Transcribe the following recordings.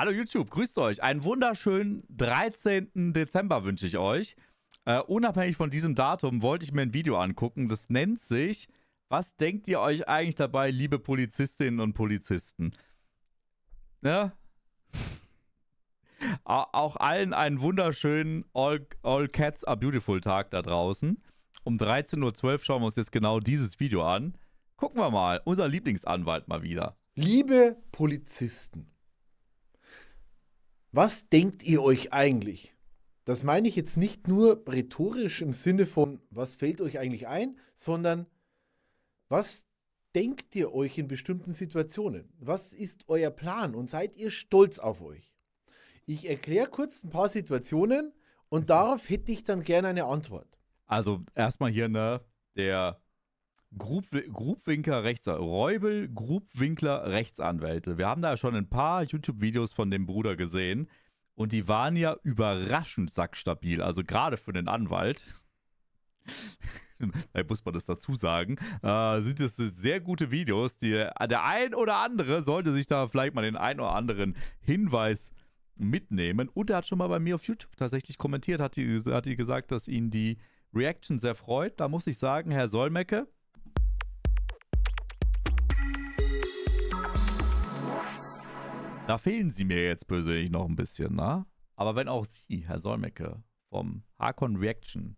Hallo YouTube, grüßt euch. Einen wunderschönen 13. Dezember wünsche ich euch. Äh, unabhängig von diesem Datum wollte ich mir ein Video angucken. Das nennt sich, was denkt ihr euch eigentlich dabei, liebe Polizistinnen und Polizisten? Ne? Auch allen einen wunderschönen All, All Cats Are Beautiful Tag da draußen. Um 13.12 Uhr schauen wir uns jetzt genau dieses Video an. Gucken wir mal, unser Lieblingsanwalt mal wieder. Liebe Polizisten was denkt ihr euch eigentlich? Das meine ich jetzt nicht nur rhetorisch im Sinne von, was fällt euch eigentlich ein, sondern was denkt ihr euch in bestimmten Situationen? Was ist euer Plan und seid ihr stolz auf euch? Ich erkläre kurz ein paar Situationen und darauf hätte ich dann gerne eine Antwort. Also erstmal hier, ne, der Grub, Grubwinkler rechts, Räubel Grubwinkler Rechtsanwälte. Wir haben da schon ein paar YouTube-Videos von dem Bruder gesehen und die waren ja überraschend sackstabil, also gerade für den Anwalt. da muss man das dazu sagen, äh, sind es sehr gute Videos, die äh, der ein oder andere sollte sich da vielleicht mal den ein oder anderen Hinweis mitnehmen. Und er hat schon mal bei mir auf YouTube tatsächlich kommentiert, hat die, hat die gesagt, dass ihn die Reaction sehr freut. Da muss ich sagen, Herr Solmecke, Da fehlen sie mir jetzt persönlich noch ein bisschen, ne? Aber wenn auch Sie, Herr Solmecke, vom Harkon Reaction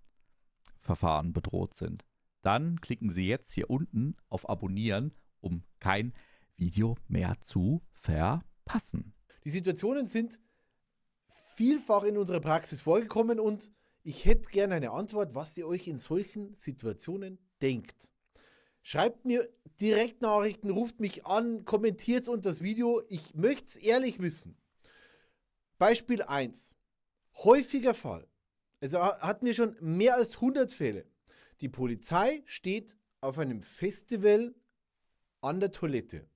Verfahren bedroht sind, dann klicken Sie jetzt hier unten auf Abonnieren, um kein Video mehr zu verpassen. Die Situationen sind vielfach in unserer Praxis vorgekommen und ich hätte gerne eine Antwort, was ihr euch in solchen Situationen denkt. Schreibt mir Direktnachrichten, ruft mich an, kommentiert unter das Video. Ich möchte es ehrlich wissen. Beispiel 1. Häufiger Fall. Also hatten wir schon mehr als 100 Fälle. Die Polizei steht auf einem Festival an der Toilette.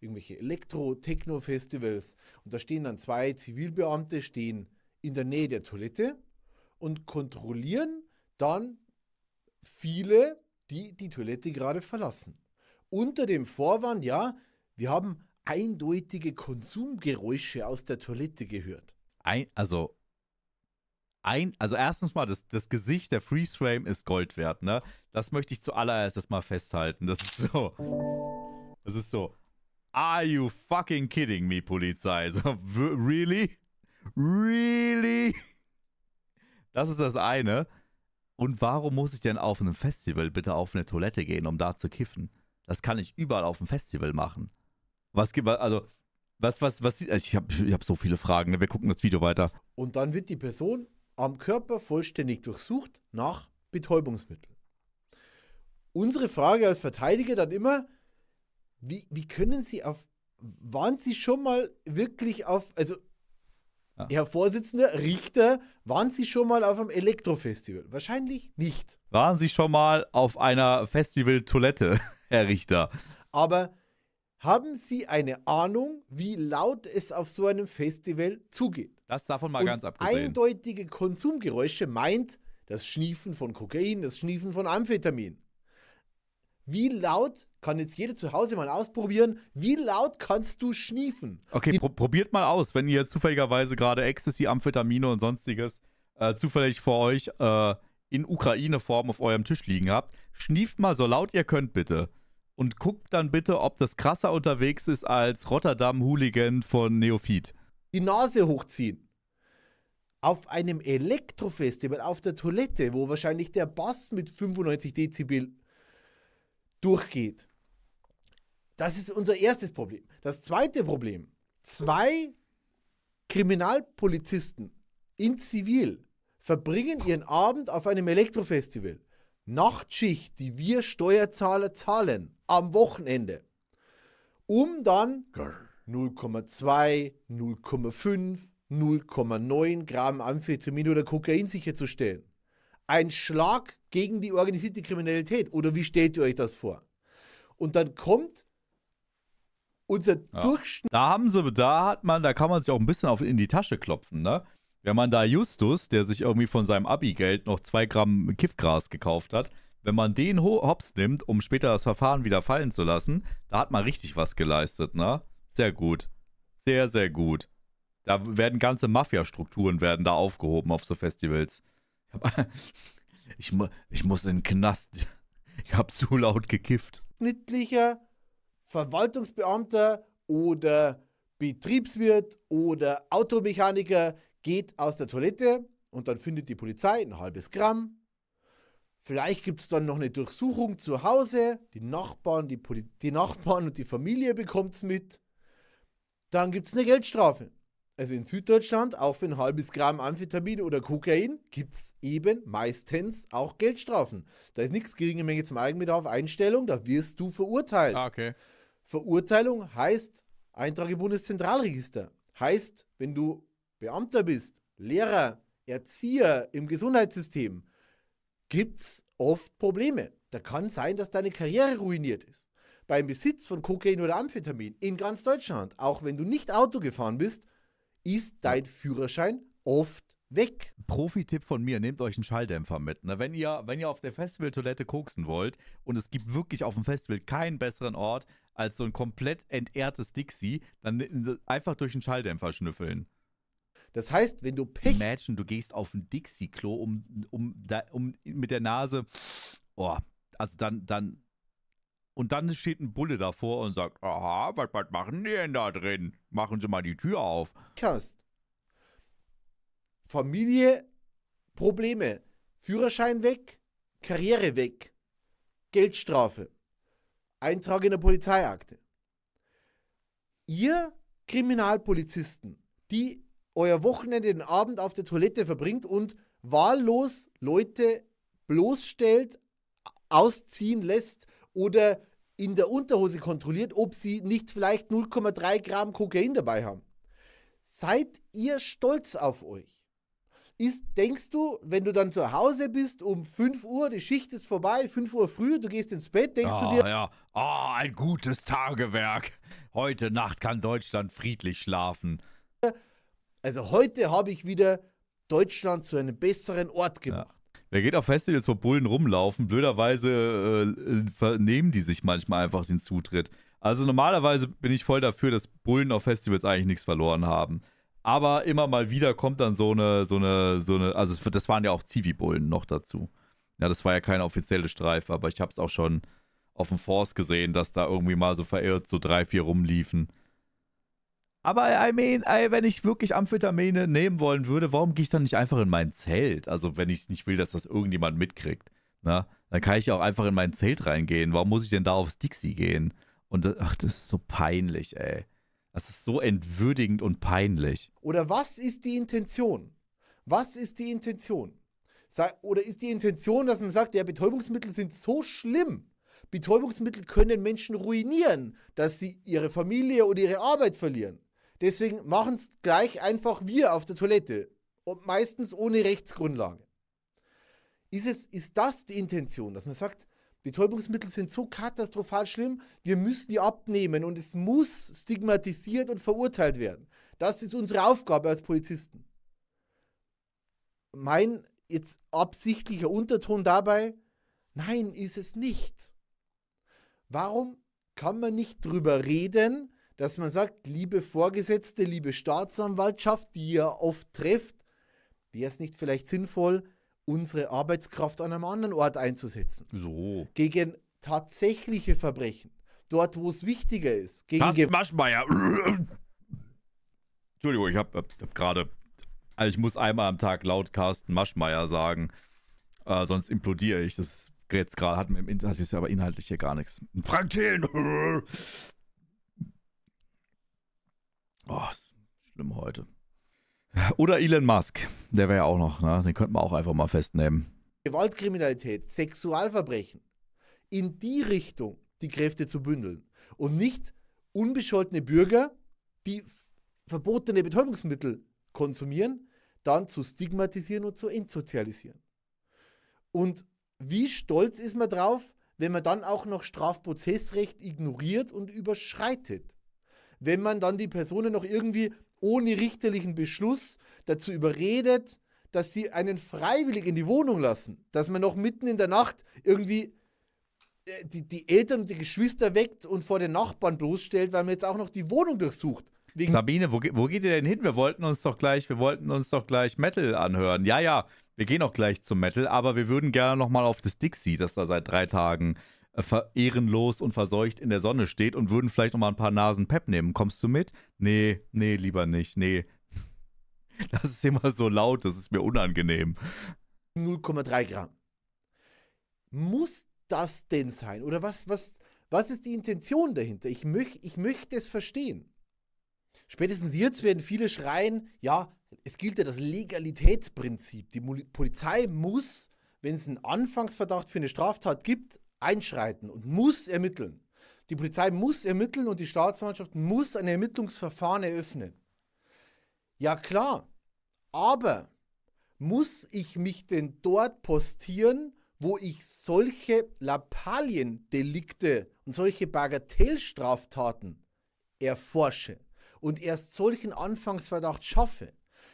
Irgendwelche Elektro-Techno-Festivals. Und da stehen dann zwei Zivilbeamte, stehen in der Nähe der Toilette und kontrollieren dann viele die die Toilette gerade verlassen. Unter dem Vorwand, ja, wir haben eindeutige Konsumgeräusche aus der Toilette gehört. Ein, also, ein, also erstens mal, das, das Gesicht der Freeze Frame ist Gold wert, ne? Das möchte ich zuallererst mal festhalten. Das ist so. Das ist so. Are you fucking kidding me, Polizei? So, really? Really? Das ist das eine. Und warum muss ich denn auf einem Festival bitte auf eine Toilette gehen, um da zu kiffen? Das kann ich überall auf dem Festival machen. Was gibt also was was was ich habe ich hab so viele Fragen, ne? wir gucken das Video weiter. Und dann wird die Person am Körper vollständig durchsucht nach Betäubungsmitteln. Unsere Frage als Verteidiger dann immer, wie, wie können Sie auf waren Sie schon mal wirklich auf also Ah. Herr Vorsitzender, Richter, waren Sie schon mal auf einem Elektrofestival? Wahrscheinlich nicht. Waren Sie schon mal auf einer Festivaltoilette, Herr Richter? Aber haben Sie eine Ahnung, wie laut es auf so einem Festival zugeht? Das davon mal Und ganz abgesehen. Eindeutige Konsumgeräusche meint das Schniefen von Kokain, das Schniefen von Amphetamin wie laut kann jetzt jeder zu Hause mal ausprobieren, wie laut kannst du schniefen? Okay, pro probiert mal aus, wenn ihr zufälligerweise gerade Ecstasy, Amphetamine und sonstiges äh, zufällig vor euch äh, in Ukraine-Form auf eurem Tisch liegen habt. Schnieft mal so laut ihr könnt bitte. Und guckt dann bitte, ob das krasser unterwegs ist als Rotterdam-Hooligan von Neophyt. Die Nase hochziehen auf einem Elektrofestival auf der Toilette, wo wahrscheinlich der Bass mit 95 Dezibel durchgeht. Das ist unser erstes Problem. Das zweite Problem, zwei Kriminalpolizisten in Zivil verbringen ihren Abend auf einem Elektrofestival. Nachtschicht, die wir Steuerzahler zahlen, am Wochenende. Um dann 0,2, 0,5, 0,9 Gramm Amphetamin oder Kokain sicherzustellen ein Schlag gegen die organisierte Kriminalität. Oder wie stellt ihr euch das vor? Und dann kommt unser ja. Durchschnitt. Da haben sie, da hat man, da kann man sich auch ein bisschen auf, in die Tasche klopfen, ne? Wenn man da Justus, der sich irgendwie von seinem Abi-Geld noch zwei Gramm Kiffgras gekauft hat, wenn man den hops nimmt, um später das Verfahren wieder fallen zu lassen, da hat man richtig was geleistet, ne? Sehr gut. Sehr, sehr gut. Da werden ganze Mafia-Strukturen werden da aufgehoben auf so Festivals. Ich, mu ich muss in den Knast. Ich habe zu laut gekifft. Schnittlicher Verwaltungsbeamter oder Betriebswirt oder Automechaniker geht aus der Toilette und dann findet die Polizei ein halbes Gramm. Vielleicht gibt es dann noch eine Durchsuchung zu Hause. Die Nachbarn, die, Poli die Nachbarn und die Familie bekommt es mit. Dann gibt es eine Geldstrafe also in Süddeutschland, auch für ein halbes Gramm Amphetamin oder Kokain gibt es eben meistens auch Geldstrafen. Da ist nichts geringe Menge zum Eigenbedarf, Einstellung, da wirst du verurteilt. Ah, okay. Verurteilung heißt Eintrag im Bundeszentralregister. Heißt, wenn du Beamter bist, Lehrer, Erzieher im Gesundheitssystem, gibt es oft Probleme. Da kann sein, dass deine Karriere ruiniert ist beim Besitz von Kokain oder Amphetamin in ganz Deutschland, auch wenn du nicht Auto gefahren bist, ist dein Führerschein oft weg. Profi-Tipp von mir, nehmt euch einen Schalldämpfer mit. Ne? Wenn, ihr, wenn ihr auf der Festivaltoilette koksen wollt und es gibt wirklich auf dem Festival keinen besseren Ort als so ein komplett entehrtes Dixie, dann einfach durch einen Schalldämpfer schnüffeln. Das heißt, wenn du Pech... Imagine, du gehst auf ein Dixie-Klo um, um, um mit der Nase... Oh, also dann, dann, und dann steht ein Bulle davor und sagt, aha, was, was machen die denn da drin? Machen Sie mal die Tür auf. Kannst. Familie, Probleme. Führerschein weg, Karriere weg, Geldstrafe, Eintrag in der Polizeiakte. Ihr Kriminalpolizisten, die euer Wochenende, den Abend auf der Toilette verbringt und wahllos Leute bloßstellt, ausziehen lässt oder in der Unterhose kontrolliert, ob sie nicht vielleicht 0,3 Gramm Kokain dabei haben. Seid ihr stolz auf euch? Ist, denkst du, wenn du dann zu Hause bist um 5 Uhr, die Schicht ist vorbei, 5 Uhr früh, du gehst ins Bett, denkst oh, du ah, dir. Ja, oh, ein gutes Tagewerk. Heute Nacht kann Deutschland friedlich schlafen. Also heute habe ich wieder Deutschland zu einem besseren Ort gemacht. Ja. Wer geht auf Festivals, wo Bullen rumlaufen. Blöderweise äh, vernehmen die sich manchmal einfach den Zutritt. Also normalerweise bin ich voll dafür, dass Bullen auf Festivals eigentlich nichts verloren haben. Aber immer mal wieder kommt dann so eine, so eine, so eine, also es, das waren ja auch Zivi-Bullen noch dazu. Ja, das war ja keine offizielle Streife, aber ich habe es auch schon auf dem Force gesehen, dass da irgendwie mal so verirrt so drei, vier rumliefen. Aber I mean, ey, wenn ich wirklich Amphetamine nehmen wollen würde, warum gehe ich dann nicht einfach in mein Zelt? Also, wenn ich nicht will, dass das irgendjemand mitkriegt. ne? Dann kann ich ja auch einfach in mein Zelt reingehen. Warum muss ich denn da aufs Dixie gehen? Und ach, das ist so peinlich, ey. Das ist so entwürdigend und peinlich. Oder was ist die Intention? Was ist die Intention? Oder ist die Intention, dass man sagt, ja, Betäubungsmittel sind so schlimm, Betäubungsmittel können Menschen ruinieren, dass sie ihre Familie oder ihre Arbeit verlieren. Deswegen machen es gleich einfach wir auf der Toilette und meistens ohne Rechtsgrundlage. Ist, es, ist das die Intention, dass man sagt, Betäubungsmittel sind so katastrophal schlimm, wir müssen die abnehmen und es muss stigmatisiert und verurteilt werden. Das ist unsere Aufgabe als Polizisten. Mein jetzt absichtlicher Unterton dabei, nein, ist es nicht. Warum kann man nicht drüber reden, dass man sagt, liebe Vorgesetzte, liebe Staatsanwaltschaft, die ihr oft trifft, wäre es nicht vielleicht sinnvoll, unsere Arbeitskraft an einem anderen Ort einzusetzen. So. Gegen tatsächliche Verbrechen. Dort, wo es wichtiger ist. Gegen Carsten Maschmeier. Entschuldigung, ich habe hab, gerade. Also ich muss einmal am Tag laut Carsten Maschmeier sagen, äh, sonst implodiere ich. Das jetzt gerade hat, hat jetzt aber inhaltlich hier gar nichts. Frank Thelen! heute. Oder Elon Musk, der wäre ja auch noch, ne? den könnten wir auch einfach mal festnehmen. Gewaltkriminalität, Sexualverbrechen, in die Richtung die Kräfte zu bündeln und nicht unbescholtene Bürger, die verbotene Betäubungsmittel konsumieren, dann zu stigmatisieren und zu entsozialisieren. Und wie stolz ist man drauf, wenn man dann auch noch Strafprozessrecht ignoriert und überschreitet? Wenn man dann die Personen noch irgendwie ohne richterlichen Beschluss dazu überredet, dass sie einen freiwillig in die Wohnung lassen. Dass man noch mitten in der Nacht irgendwie äh, die, die Eltern und die Geschwister weckt und vor den Nachbarn bloßstellt, weil man jetzt auch noch die Wohnung durchsucht. Wegen Sabine, wo, wo geht ihr denn hin? Wir wollten uns doch gleich, wir wollten uns doch gleich Metal anhören. Ja, ja, wir gehen auch gleich zum Metal, aber wir würden gerne nochmal auf das Dixie, das da seit drei Tagen ehrenlos und verseucht in der Sonne steht und würden vielleicht noch mal ein paar Nasen Pep nehmen. Kommst du mit? Nee, nee, lieber nicht. Nee. Das ist immer so laut, das ist mir unangenehm. 0,3 Gramm. Muss das denn sein? Oder was, was, was ist die Intention dahinter? Ich, möch, ich möchte es verstehen. Spätestens jetzt werden viele schreien, ja, es gilt ja das Legalitätsprinzip. Die Polizei muss, wenn es einen Anfangsverdacht für eine Straftat gibt, einschreiten und muss ermitteln. Die Polizei muss ermitteln und die Staatsanwaltschaft muss ein Ermittlungsverfahren eröffnen. Ja klar, aber muss ich mich denn dort postieren, wo ich solche Lappaliendelikte und solche Bagatellstraftaten erforsche und erst solchen Anfangsverdacht schaffe?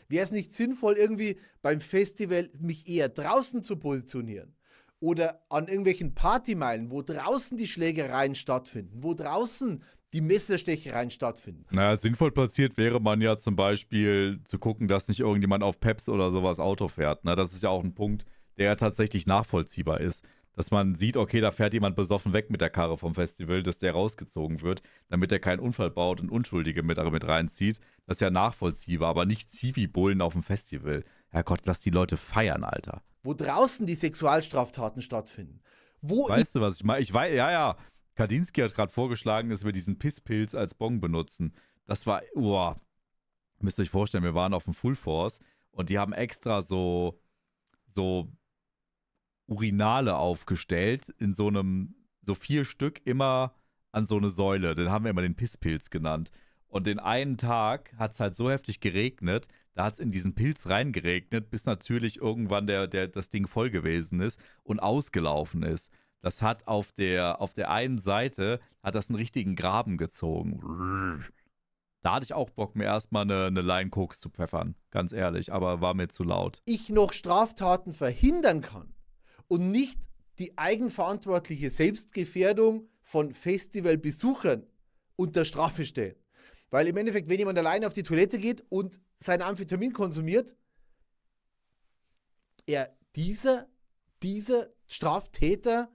Wäre es nicht sinnvoll, irgendwie beim Festival mich eher draußen zu positionieren? oder an irgendwelchen Partymeilen, wo draußen die Schlägereien stattfinden, wo draußen die Messerstechereien stattfinden. Naja, sinnvoll platziert wäre man ja zum Beispiel zu gucken, dass nicht irgendjemand auf Peps oder sowas Auto fährt. Na, das ist ja auch ein Punkt, der tatsächlich nachvollziehbar ist. Dass man sieht, okay, da fährt jemand besoffen weg mit der Karre vom Festival, dass der rausgezogen wird, damit er keinen Unfall baut und Unschuldige mit, mit reinzieht. Das ist ja nachvollziehbar, aber nicht Zivi-Bullen auf dem Festival. Herrgott, lass die Leute feiern, Alter wo draußen die Sexualstraftaten stattfinden. Wo weißt du, was ich meine? Ich weiß, ja, ja. Kadinski hat gerade vorgeschlagen, dass wir diesen Pisspilz als Bong benutzen. Das war, boah, müsst ihr euch vorstellen, wir waren auf dem Full Force und die haben extra so, so Urinale aufgestellt in so einem, so vier Stück immer an so eine Säule. Den haben wir immer den Pisspilz genannt. Und den einen Tag hat es halt so heftig geregnet, da hat es in diesen Pilz reingeregnet, bis natürlich irgendwann der, der, das Ding voll gewesen ist und ausgelaufen ist. Das hat auf der, auf der einen Seite, hat das einen richtigen Graben gezogen. Da hatte ich auch Bock, mir erstmal eine, eine Line Koks zu pfeffern, ganz ehrlich, aber war mir zu laut. Ich noch Straftaten verhindern kann und nicht die eigenverantwortliche Selbstgefährdung von Festivalbesuchern unter Strafe stellen. Weil im Endeffekt, wenn jemand alleine auf die Toilette geht und sein Amphetamin konsumiert, er, dieser, dieser Straftäter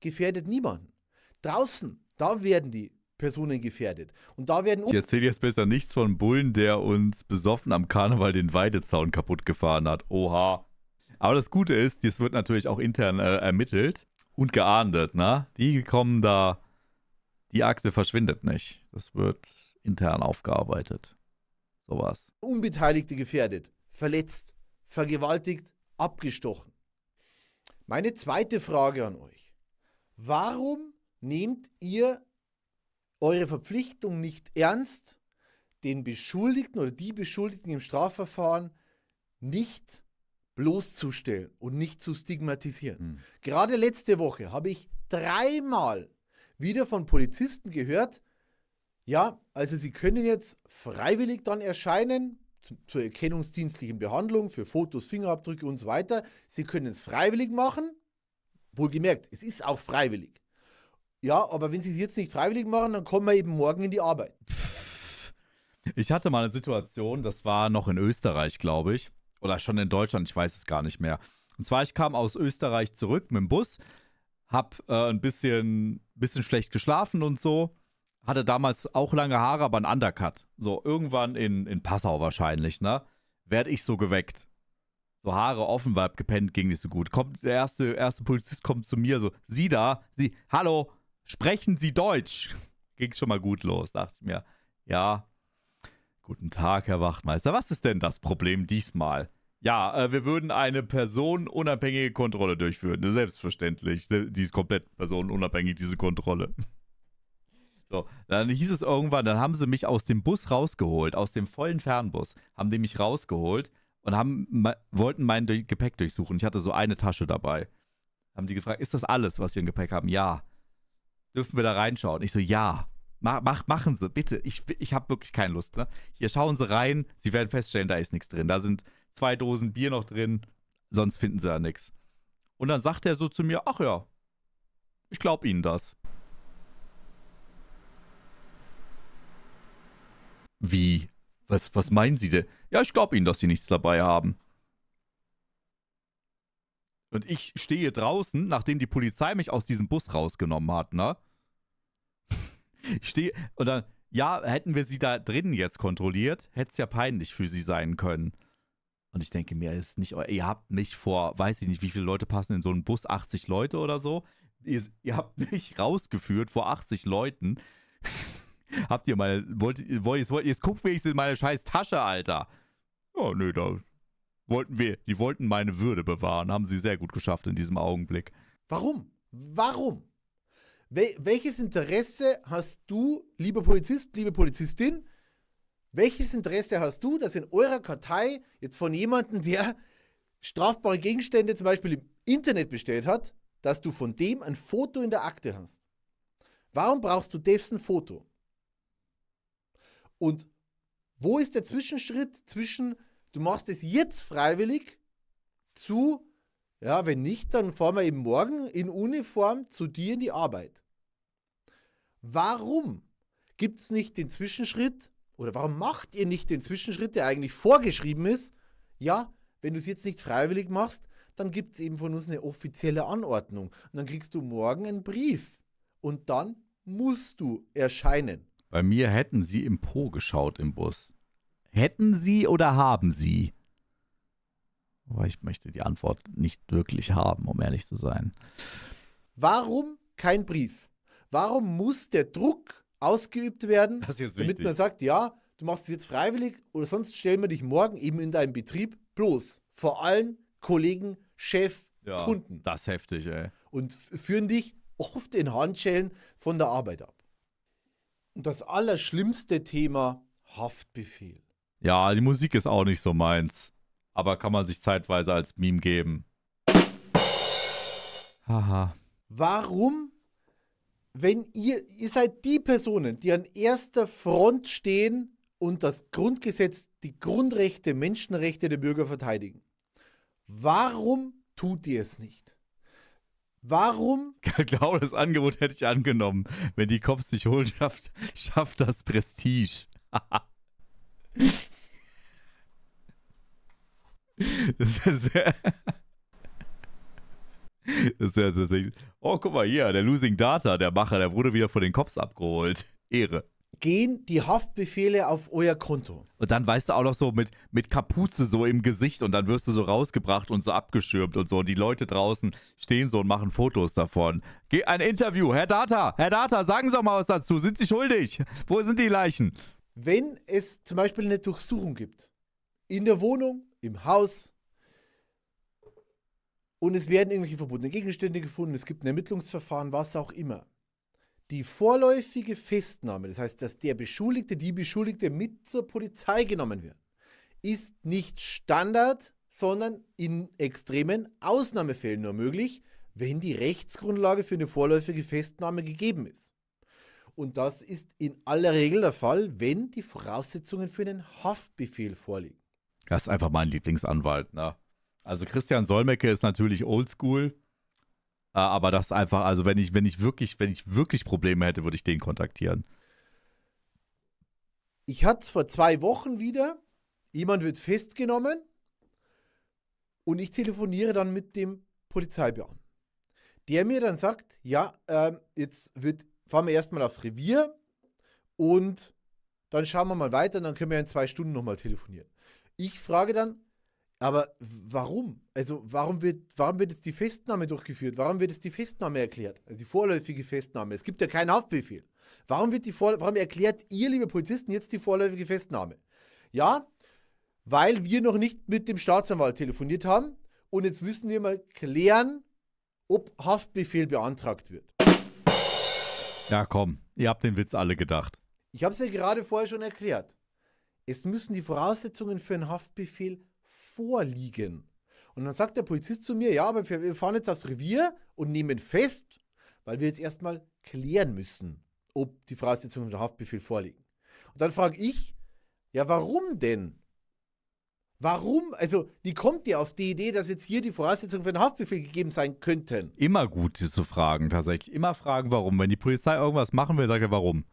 gefährdet niemanden. Draußen, da werden die Personen gefährdet. Und da werden. Ich erzähle jetzt besser nichts von Bullen, der uns besoffen am Karneval den Weidezaun kaputt gefahren hat. Oha. Aber das Gute ist, das wird natürlich auch intern äh, ermittelt und geahndet, ne? Die kommen da. Die Akte verschwindet nicht. Das wird intern aufgearbeitet. Sowas. Unbeteiligte gefährdet, verletzt, vergewaltigt, abgestochen. Meine zweite Frage an euch. Warum nehmt ihr eure Verpflichtung nicht ernst, den Beschuldigten oder die Beschuldigten im Strafverfahren nicht bloßzustellen und nicht zu stigmatisieren. Hm. Gerade letzte Woche habe ich dreimal wieder von Polizisten gehört, ja, also Sie können jetzt freiwillig dann erscheinen zur erkennungsdienstlichen Behandlung für Fotos, Fingerabdrücke und so weiter. Sie können es freiwillig machen. Wohlgemerkt, es ist auch freiwillig. Ja, aber wenn Sie es jetzt nicht freiwillig machen, dann kommen wir eben morgen in die Arbeit. Ich hatte mal eine Situation, das war noch in Österreich, glaube ich. Oder schon in Deutschland, ich weiß es gar nicht mehr. Und zwar, ich kam aus Österreich zurück mit dem Bus, habe äh, ein bisschen, bisschen schlecht geschlafen und so hatte damals auch lange Haare, aber ein Undercut. So, irgendwann in, in Passau wahrscheinlich, ne? Werde ich so geweckt. So Haare offen, weil gepennt ging nicht so gut. Kommt der erste, erste Polizist kommt zu mir, so, Sie da, Sie, hallo, sprechen Sie Deutsch? ging schon mal gut los, dachte ich mir. Ja, guten Tag, Herr Wachtmeister. Was ist denn das Problem diesmal? Ja, äh, wir würden eine personenunabhängige Kontrolle durchführen. Selbstverständlich. Die ist komplett personenunabhängig, diese Kontrolle. So, dann hieß es irgendwann, dann haben sie mich aus dem Bus rausgeholt, aus dem vollen Fernbus, haben die mich rausgeholt und haben, wollten mein Gepäck durchsuchen. Ich hatte so eine Tasche dabei. Haben die gefragt, ist das alles, was sie im Gepäck haben? Ja. Dürfen wir da reinschauen? Ich so, ja. mach, machen Sie, bitte. Ich, ich habe wirklich keine Lust. Ne? Hier schauen Sie rein. Sie werden feststellen, da ist nichts drin. Da sind zwei Dosen Bier noch drin. Sonst finden Sie da nichts. Und dann sagt er so zu mir: Ach ja, ich glaube Ihnen das. Wie? Was, was meinen Sie denn? Ja, ich glaube Ihnen, dass Sie nichts dabei haben. Und ich stehe draußen, nachdem die Polizei mich aus diesem Bus rausgenommen hat, ne? Ich stehe und dann, ja, hätten wir sie da drinnen jetzt kontrolliert, hätte es ja peinlich für sie sein können. Und ich denke mir, ist nicht, ihr habt mich vor, weiß ich nicht, wie viele Leute passen in so einen Bus, 80 Leute oder so. Ihr, ihr habt mich rausgeführt vor 80 Leuten. Habt ihr mal, Wollt, wollt, jetzt, wollt, jetzt guckt wenigstens in meine scheiß Tasche, Alter. Oh, nö, da wollten wir. Die wollten meine Würde bewahren. Haben sie sehr gut geschafft in diesem Augenblick. Warum? Warum? Wel welches Interesse hast du, lieber Polizist, liebe Polizistin? Welches Interesse hast du, dass in eurer Kartei jetzt von jemandem, der strafbare Gegenstände zum Beispiel im Internet bestellt hat, dass du von dem ein Foto in der Akte hast? Warum brauchst du dessen Foto? Und wo ist der Zwischenschritt zwischen, du machst es jetzt freiwillig zu, ja, wenn nicht, dann fahren wir eben morgen in Uniform zu dir in die Arbeit. Warum gibt es nicht den Zwischenschritt oder warum macht ihr nicht den Zwischenschritt, der eigentlich vorgeschrieben ist? Ja, wenn du es jetzt nicht freiwillig machst, dann gibt es eben von uns eine offizielle Anordnung. Und dann kriegst du morgen einen Brief. Und dann musst du erscheinen. Bei mir hätten sie im Po geschaut im Bus. Hätten sie oder haben sie? Aber ich möchte die Antwort nicht wirklich haben, um ehrlich zu sein. Warum kein Brief? Warum muss der Druck ausgeübt werden, damit man sagt, ja, du machst es jetzt freiwillig oder sonst stellen wir dich morgen eben in deinem Betrieb bloß. Vor allen Kollegen, Chef, ja, Kunden. Das ist heftig, ey. Und führen dich oft in Handschellen von der Arbeit ab das allerschlimmste Thema Haftbefehl. Ja, die Musik ist auch nicht so meins. Aber kann man sich zeitweise als Meme geben. Haha. Warum, wenn ihr, ihr seid die Personen, die an erster Front stehen und das Grundgesetz, die Grundrechte, Menschenrechte der Bürger verteidigen. Warum tut ihr es nicht? Warum? Genau das Angebot hätte ich angenommen. Wenn die Cops dich holen, schafft, schafft das Prestige. das wäre wär tatsächlich. Oh, guck mal hier, der Losing Data, der Macher, der wurde wieder von den Cops abgeholt. Ehre gehen die Haftbefehle auf euer Konto. Und dann weißt du auch noch so mit, mit Kapuze so im Gesicht und dann wirst du so rausgebracht und so abgeschirmt und so. Und die Leute draußen stehen so und machen Fotos davon. Geh ein Interview. Herr Data, Herr Data, sagen Sie doch mal was dazu. Sind Sie schuldig? Wo sind die Leichen? Wenn es zum Beispiel eine Durchsuchung gibt, in der Wohnung, im Haus, und es werden irgendwelche verbotene Gegenstände gefunden, es gibt ein Ermittlungsverfahren, was auch immer die vorläufige Festnahme, das heißt, dass der Beschuldigte, die Beschuldigte mit zur Polizei genommen wird, ist nicht Standard, sondern in extremen Ausnahmefällen nur möglich, wenn die Rechtsgrundlage für eine vorläufige Festnahme gegeben ist. Und das ist in aller Regel der Fall, wenn die Voraussetzungen für einen Haftbefehl vorliegen. Das ist einfach mein Lieblingsanwalt, ne? Also Christian Solmecke ist natürlich oldschool, äh, aber das einfach, also wenn ich, wenn ich wirklich, wenn ich wirklich Probleme hätte, würde ich den kontaktieren. Ich hatte es vor zwei Wochen wieder. Jemand wird festgenommen und ich telefoniere dann mit dem Polizeibeamten, der mir dann sagt, ja, ähm, jetzt wird, fahren wir erstmal aufs Revier und dann schauen wir mal weiter und dann können wir in zwei Stunden nochmal telefonieren. Ich frage dann, aber warum? Also warum wird, warum wird jetzt die Festnahme durchgeführt? Warum wird jetzt die Festnahme erklärt? Also die vorläufige Festnahme. Es gibt ja keinen Haftbefehl. Warum, wird die Vor warum erklärt ihr, liebe Polizisten, jetzt die vorläufige Festnahme? Ja, weil wir noch nicht mit dem Staatsanwalt telefoniert haben und jetzt müssen wir mal klären, ob Haftbefehl beantragt wird. Ja, komm, ihr habt den Witz alle gedacht. Ich habe es ja gerade vorher schon erklärt. Es müssen die Voraussetzungen für einen Haftbefehl vorliegen. Und dann sagt der Polizist zu mir, ja, aber wir fahren jetzt aufs Revier und nehmen fest, weil wir jetzt erstmal klären müssen, ob die Voraussetzungen der Haftbefehl vorliegen. Und dann frage ich, ja, warum denn? Warum? Also, wie kommt ihr auf die Idee, dass jetzt hier die Voraussetzungen für einen Haftbefehl gegeben sein könnten? Immer gut, diese fragen, tatsächlich. Immer fragen, warum. Wenn die Polizei irgendwas machen will, sagt er, warum.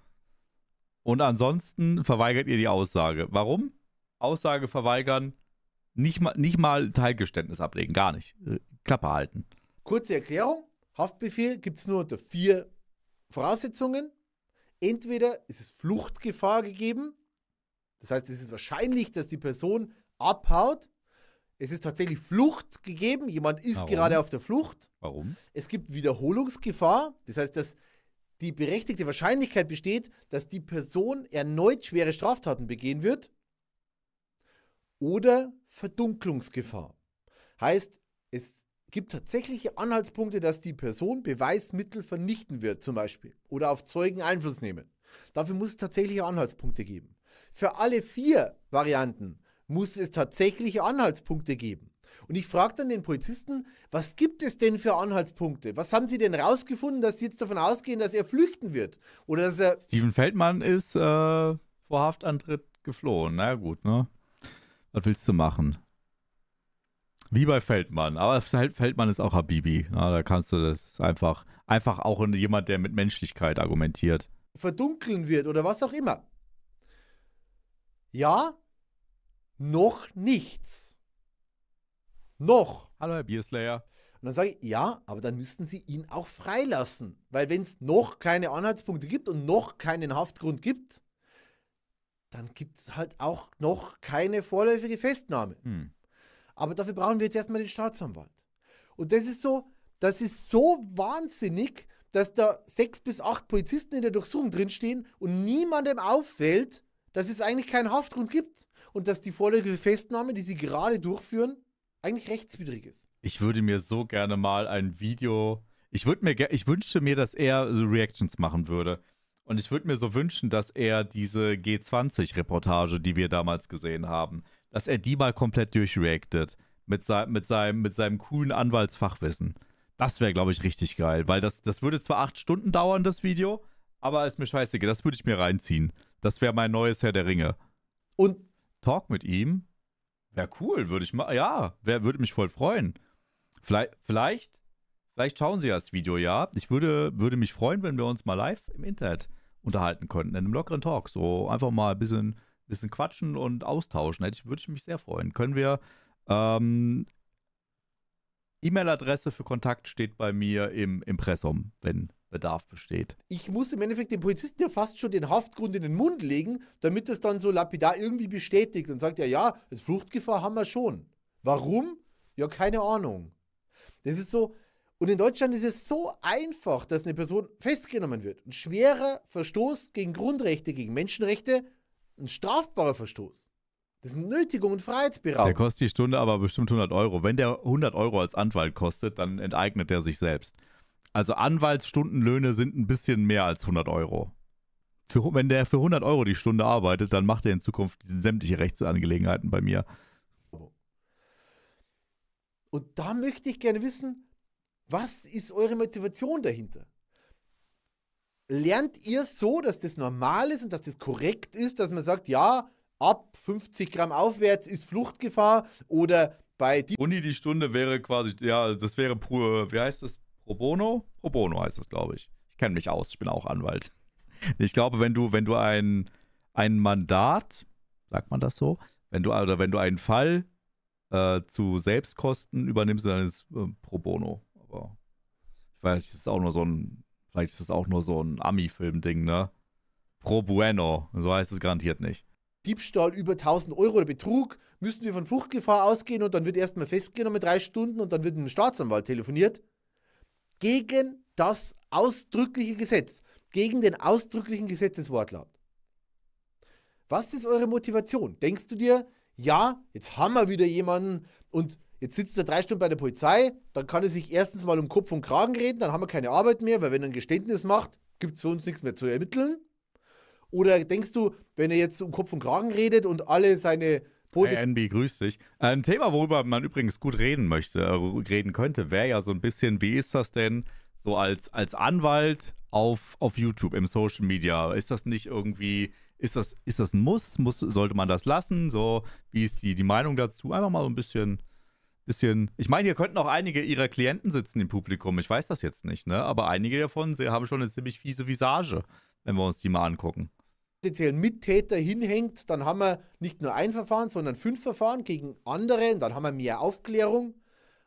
Und ansonsten verweigert ihr die Aussage. Warum? Aussage verweigern, nicht mal, nicht mal Teilgeständnis ablegen, gar nicht. Äh, Klappe halten. Kurze Erklärung: Haftbefehl gibt es nur unter vier Voraussetzungen. Entweder ist es Fluchtgefahr gegeben, das heißt, es ist wahrscheinlich, dass die Person abhaut. Es ist tatsächlich Flucht gegeben, jemand ist Warum? gerade auf der Flucht. Warum? Es gibt Wiederholungsgefahr, das heißt, dass die berechtigte Wahrscheinlichkeit besteht, dass die Person erneut schwere Straftaten begehen wird oder Verdunklungsgefahr. Heißt, es gibt tatsächliche Anhaltspunkte, dass die Person Beweismittel vernichten wird, zum Beispiel, oder auf Zeugen Einfluss nehmen. Dafür muss es tatsächliche Anhaltspunkte geben. Für alle vier Varianten muss es tatsächliche Anhaltspunkte geben. Und ich frage dann den Polizisten, was gibt es denn für Anhaltspunkte? Was haben Sie denn rausgefunden, dass Sie jetzt davon ausgehen, dass er flüchten wird? Oder dass er. Steven Feldmann ist äh, vor Haftantritt geflohen. Na gut, ne? Was willst du machen? Wie bei Feldmann. Aber Feldmann ist auch Habibi. Na, da kannst du das einfach, einfach auch jemand, der mit Menschlichkeit argumentiert. Verdunkeln wird oder was auch immer. Ja, noch nichts. Noch. Hallo, Herr Bierslayer. Und dann sage ich, ja, aber dann müssten Sie ihn auch freilassen. Weil wenn es noch keine Anhaltspunkte gibt und noch keinen Haftgrund gibt, dann gibt es halt auch noch keine vorläufige Festnahme. Hm. Aber dafür brauchen wir jetzt erstmal den Staatsanwalt. Und das ist so, das ist so wahnsinnig, dass da sechs bis acht Polizisten in der Durchsuchung drinstehen und niemandem auffällt, dass es eigentlich keinen Haftgrund gibt und dass die vorläufige Festnahme, die sie gerade durchführen, eigentlich rechtswidrig ist. Ich würde mir so gerne mal ein Video. Ich, würde mir, ich wünschte mir, dass er so Reactions machen würde. Und ich würde mir so wünschen, dass er diese G20-Reportage, die wir damals gesehen haben, dass er die mal komplett durchreactet. Mit, se mit, seinem, mit seinem coolen Anwaltsfachwissen. Das wäre, glaube ich, richtig geil. Weil das, das würde zwar acht Stunden dauern, das Video, aber ist mir scheißegal. Das würde ich mir reinziehen. Das wäre mein neues Herr der Ringe. Und Talk mit ihm wäre cool, würde ich mal. Ja, würde mich voll freuen. Vielleicht, vielleicht, vielleicht schauen Sie ja das Video, ja. Ich würde, würde mich freuen, wenn wir uns mal live im Internet unterhalten könnten. In einem lockeren Talk. So einfach mal ein bisschen, bisschen quatschen und austauschen. Hätte ich, würde ich mich sehr freuen. Können wir. Ähm, E-Mail-Adresse für Kontakt steht bei mir im Impressum, wenn Bedarf besteht. Ich muss im Endeffekt dem Polizisten ja fast schon den Haftgrund in den Mund legen, damit das dann so lapidar irgendwie bestätigt und sagt, ja, ja, das Fluchtgefahr haben wir schon. Warum? Ja, keine Ahnung. Das ist so, und in Deutschland ist es so einfach, dass eine Person festgenommen wird. Ein schwerer Verstoß gegen Grundrechte, gegen Menschenrechte, ein strafbarer Verstoß. Das sind Nötigung und Freiheitsberaubung. Der kostet die Stunde aber bestimmt 100 Euro. Wenn der 100 Euro als Anwalt kostet, dann enteignet er sich selbst. Also Anwaltsstundenlöhne sind ein bisschen mehr als 100 Euro. Für, wenn der für 100 Euro die Stunde arbeitet, dann macht er in Zukunft sämtliche Rechtsangelegenheiten bei mir. Und da möchte ich gerne wissen, was ist eure Motivation dahinter? Lernt ihr so, dass das normal ist und dass das korrekt ist, dass man sagt, ja, ab 50 Gramm aufwärts ist Fluchtgefahr oder bei die Uni die Stunde wäre quasi, ja, das wäre pro, wie heißt das? Pro bono? Pro bono heißt das, glaube ich. Ich kenne mich aus, ich bin auch Anwalt. Ich glaube, wenn du, wenn du ein, ein Mandat, sagt man das so, wenn du, oder wenn du einen Fall äh, zu Selbstkosten übernimmst, dann ist äh, pro bono aber ich weiß, das ist auch nur so ein, vielleicht ist das auch nur so ein Ami-Film-Ding, ne? Pro Bueno, so heißt es garantiert nicht. Diebstahl über 1000 Euro oder Betrug, müssen wir von Fluchtgefahr ausgehen und dann wird erstmal festgenommen drei Stunden und dann wird mit dem Staatsanwalt telefoniert. Gegen das ausdrückliche Gesetz, gegen den ausdrücklichen Gesetzeswortlaut. Was ist eure Motivation? Denkst du dir, ja, jetzt haben wir wieder jemanden und Jetzt sitzt er drei Stunden bei der Polizei, dann kann er sich erstens mal um Kopf und Kragen reden, dann haben wir keine Arbeit mehr, weil wenn er ein Geständnis macht, gibt es für uns nichts mehr zu ermitteln. Oder denkst du, wenn er jetzt um Kopf und Kragen redet und alle seine Polit hey NB, grüß dich. Ein Thema, worüber man übrigens gut reden möchte, äh, reden könnte, wäre ja so ein bisschen, wie ist das denn so als, als Anwalt auf, auf YouTube, im Social Media? Ist das nicht irgendwie, ist das, ist das ein Muss? Muss? Sollte man das lassen? So, wie ist die, die Meinung dazu? Einfach mal so ein bisschen bisschen. Ich meine, hier könnten auch einige ihrer Klienten sitzen im Publikum. Ich weiß das jetzt nicht, ne? Aber einige davon haben schon eine ziemlich fiese Visage, wenn wir uns die mal angucken. Wenn Potenziellen Mittäter hinhängt, dann haben wir nicht nur ein Verfahren, sondern fünf Verfahren gegen andere und dann haben wir mehr Aufklärung.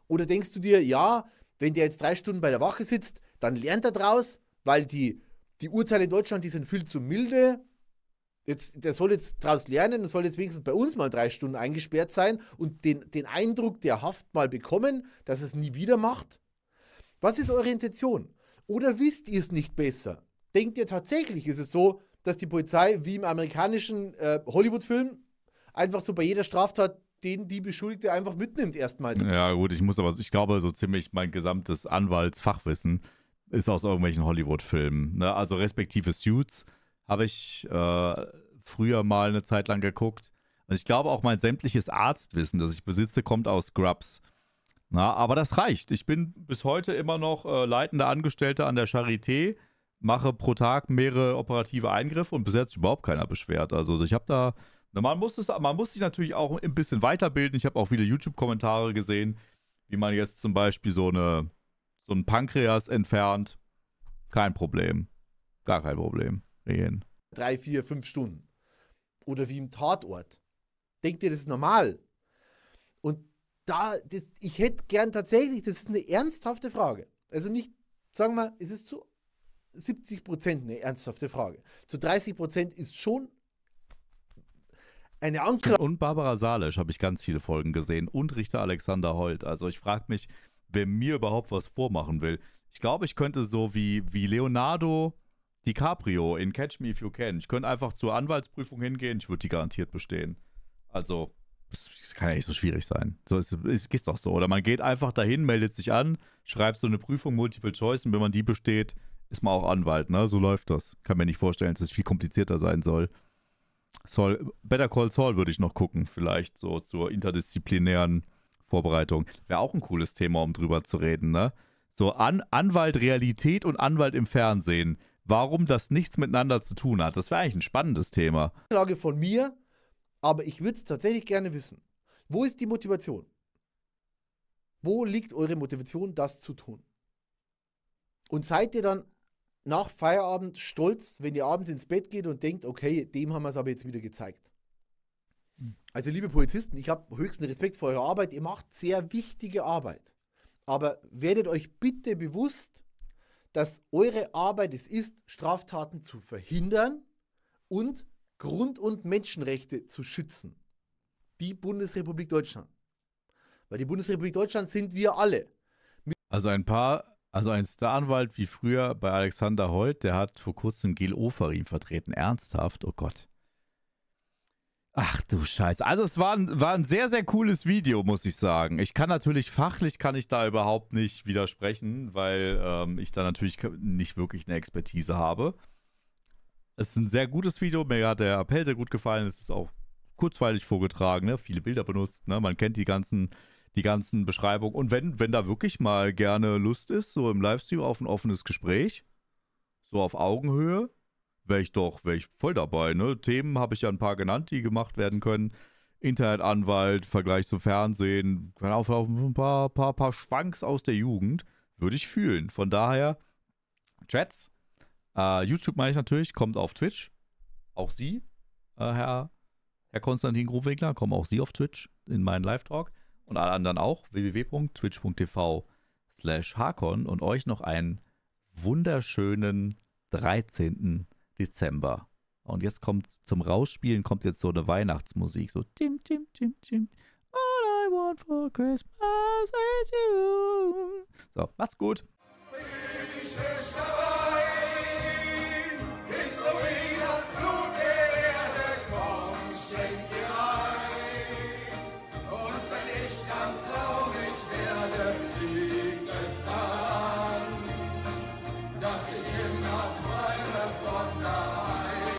Oder denkst du dir, ja, wenn der jetzt drei Stunden bei der Wache sitzt, dann lernt er draus, weil die, die Urteile in Deutschland, die sind viel zu milde Jetzt, der soll jetzt daraus lernen und soll jetzt wenigstens bei uns mal drei Stunden eingesperrt sein und den, den Eindruck der Haft mal bekommen, dass es nie wieder macht. Was ist eure Intention? Oder wisst ihr es nicht besser? Denkt ihr tatsächlich, ist es so, dass die Polizei wie im amerikanischen äh, Hollywood-Film einfach so bei jeder Straftat den die Beschuldigte einfach mitnimmt erstmal? Ja gut, ich muss aber, ich glaube so ziemlich mein gesamtes Anwaltsfachwissen ist aus irgendwelchen Hollywood-Filmen. Ne? Also respektive Suits habe ich äh, früher mal eine Zeit lang geguckt. Und ich glaube auch mein sämtliches Arztwissen, das ich besitze, kommt aus Scrubs. Na, aber das reicht. Ich bin bis heute immer noch äh, leitender Angestellter an der Charité, mache pro Tag mehrere operative Eingriffe und bis jetzt überhaupt keiner beschwert. Also ich habe da, na, man muss, es, man muss sich natürlich auch ein bisschen weiterbilden. Ich habe auch viele YouTube-Kommentare gesehen, wie man jetzt zum Beispiel so, eine, so ein Pankreas entfernt. Kein Problem. Gar kein Problem reden. Drei, vier, fünf Stunden. Oder wie im Tatort. Denkt ihr, das ist normal? Und da, das, ich hätte gern tatsächlich, das ist eine ernsthafte Frage. Also nicht, sagen wir mal, es ist zu 70 Prozent eine ernsthafte Frage. Zu 30 Prozent ist schon eine Anklage. Und Barbara Salisch habe ich ganz viele Folgen gesehen und Richter Alexander Holt. Also ich frage mich, wer mir überhaupt was vormachen will. Ich glaube, ich könnte so wie, wie Leonardo DiCaprio in Catch Me If You Can. Ich könnte einfach zur Anwaltsprüfung hingehen, ich würde die garantiert bestehen. Also, das kann ja nicht so schwierig sein. So ist, ist, ist doch so. Oder man geht einfach dahin, meldet sich an, schreibt so eine Prüfung, Multiple Choice und wenn man die besteht, ist man auch Anwalt, ne? So läuft das. Kann mir nicht vorstellen, dass es viel komplizierter sein soll. Saul, Better Call Saul würde ich noch gucken, vielleicht so zur interdisziplinären Vorbereitung. Wäre auch ein cooles Thema, um drüber zu reden, ne? So an Anwalt Realität und Anwalt im Fernsehen warum das nichts miteinander zu tun hat. Das wäre eigentlich ein spannendes Thema. Frage von mir, aber ich würde es tatsächlich gerne wissen. Wo ist die Motivation? Wo liegt eure Motivation, das zu tun? Und seid ihr dann nach Feierabend stolz, wenn ihr abends ins Bett geht und denkt, okay, dem haben wir es aber jetzt wieder gezeigt? Also liebe Polizisten, ich habe höchsten Respekt vor eurer Arbeit. Ihr macht sehr wichtige Arbeit. Aber werdet euch bitte bewusst, dass eure Arbeit es ist, Straftaten zu verhindern und Grund- und Menschenrechte zu schützen. Die Bundesrepublik Deutschland. Weil die Bundesrepublik Deutschland sind wir alle. Also ein paar, also ein Staranwalt wie früher bei Alexander Holt, der hat vor kurzem Gil Oferim vertreten. Ernsthaft? Oh Gott. Ach du Scheiße. Also es war ein, war ein sehr, sehr cooles Video, muss ich sagen. Ich kann natürlich, fachlich kann ich da überhaupt nicht widersprechen, weil ähm, ich da natürlich nicht wirklich eine Expertise habe. Es ist ein sehr gutes Video, mir hat der Appell sehr gut gefallen. Es ist auch kurzweilig vorgetragen, ne? viele Bilder benutzt, ne? man kennt die ganzen, die ganzen Beschreibungen. Und wenn, wenn da wirklich mal gerne Lust ist, so im Livestream auf ein offenes Gespräch, so auf Augenhöhe, wäre ich doch, wäre ich voll dabei. Ne? Themen habe ich ja ein paar genannt, die gemacht werden können. Internetanwalt, Vergleich zum Fernsehen, kann auch ein paar, paar, paar Schwanks aus der Jugend, würde ich fühlen. Von daher, Chats, äh, YouTube meine ich natürlich, kommt auf Twitch. Auch Sie, äh, Herr, Herr Konstantin Grubwegler, kommen auch Sie auf Twitch in meinen Live-Talk und alle anderen auch, www.twitch.tv slash Hakon und euch noch einen wunderschönen 13. Dezember. Und jetzt kommt zum Rausspielen kommt jetzt so eine Weihnachtsmusik. So dim, dim, dim, dim. All I want for Christmas is you. So, mach's gut.